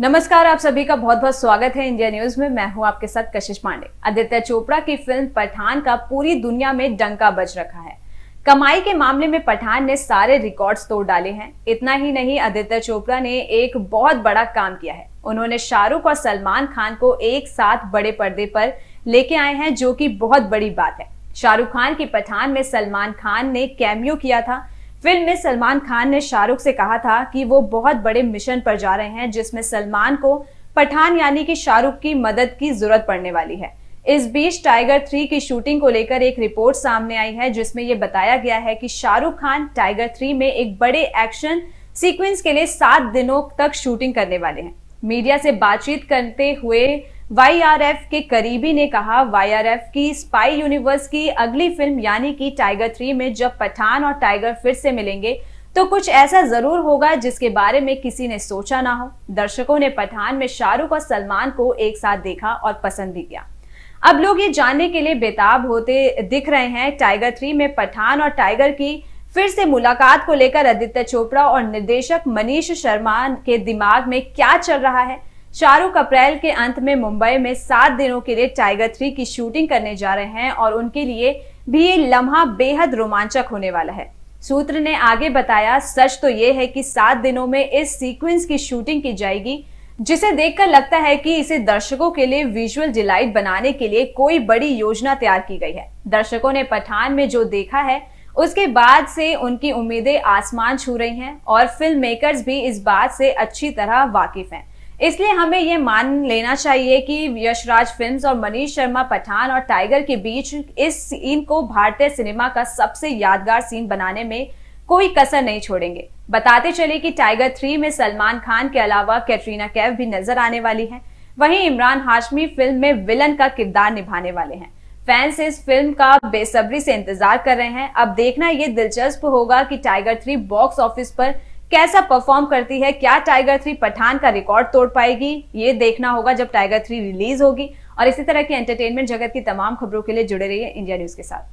नमस्कार आप सभी का बहुत बहुत स्वागत है इंडिया न्यूज में मैं हूं आपके साथ कशिश पांडे आदित्य चोपड़ा की फिल्म पठान का पूरी दुनिया में डंका बज रखा है कमाई के मामले में पठान ने सारे रिकॉर्ड्स तोड़ डाले हैं इतना ही नहीं आदित्य चोपड़ा ने एक बहुत बड़ा काम किया है उन्होंने शाहरुख और सलमान खान को एक साथ बड़े पर्दे पर लेके आए हैं जो की बहुत बड़ी बात है शाहरुख खान की पठान में सलमान खान ने कैमियो किया था फिल्म में सलमान खान ने शाहरुख से कहा था कि वो बहुत बड़े मिशन पर जा रहे हैं जिसमें सलमान को पठान यानी कि शाहरुख की मदद की जरूरत पड़ने वाली है इस बीच टाइगर थ्री की शूटिंग को लेकर एक रिपोर्ट सामने आई है जिसमें यह बताया गया है कि शाहरुख खान टाइगर थ्री में एक बड़े एक्शन सीक्वेंस के लिए सात दिनों तक शूटिंग करने वाले हैं मीडिया से बातचीत करते हुए वाईआरएफ के करीबी ने कहा वाईआरएफ की स्पाई यूनिवर्स की अगली फिल्म यानी कि टाइगर थ्री में जब पठान और टाइगर फिर से मिलेंगे तो कुछ ऐसा जरूर होगा जिसके बारे में किसी ने सोचा ना हो दर्शकों ने पठान में शाहरुख और सलमान को एक साथ देखा और पसंद भी किया अब लोग ये जानने के लिए बेताब होते दिख रहे हैं टाइगर थ्री में पठान और टाइगर की फिर से मुलाकात को लेकर आदित्य चोपड़ा और निर्देशक मनीष शर्मा के दिमाग में क्या चल रहा है शाहरुख अप्रैल के अंत में मुंबई में सात दिनों के लिए टाइगर थ्री की शूटिंग करने जा रहे हैं और उनके लिए भी ये लम्हा बेहद रोमांचक होने वाला है सूत्र ने आगे बताया सच तो ये है कि सात दिनों में इस सीक्वेंस की शूटिंग की जाएगी जिसे देखकर लगता है कि इसे दर्शकों के लिए विजुअल डिलाइट बनाने के लिए कोई बड़ी योजना तैयार की गई है दर्शकों ने पठान में जो देखा है उसके बाद से उनकी उम्मीदें आसमान छू रही हैं और फिल्म मेकर्स भी इस बात से अच्छी तरह वाकिफ हैं इसलिए हमें ये मान लेना चाहिए कि यशराज फिल्म्स और मनीष शर्मा पठान और टाइगर के बीच इस सीन को भारतीय सिनेमा का सबसे यादगार सीन बनाने में कोई कसर नहीं छोड़ेंगे बताते चले कि टाइगर थ्री में सलमान खान के अलावा कैटरीना कैफ भी नजर आने वाली है वहीं इमरान हाशमी फिल्म में विलन का किरदार निभाने वाले हैं फैंस इस फिल्म का बेसब्री से इंतजार कर रहे हैं अब देखना यह दिलचस्प होगा कि टाइगर थ्री बॉक्स ऑफिस पर कैसा परफॉर्म करती है क्या टाइगर थ्री पठान का रिकॉर्ड तोड़ पाएगी ये देखना होगा जब टाइगर थ्री रिलीज होगी और इसी तरह की एंटरटेनमेंट जगत की तमाम खबरों के लिए जुड़े रहिए इंडिया न्यूज के साथ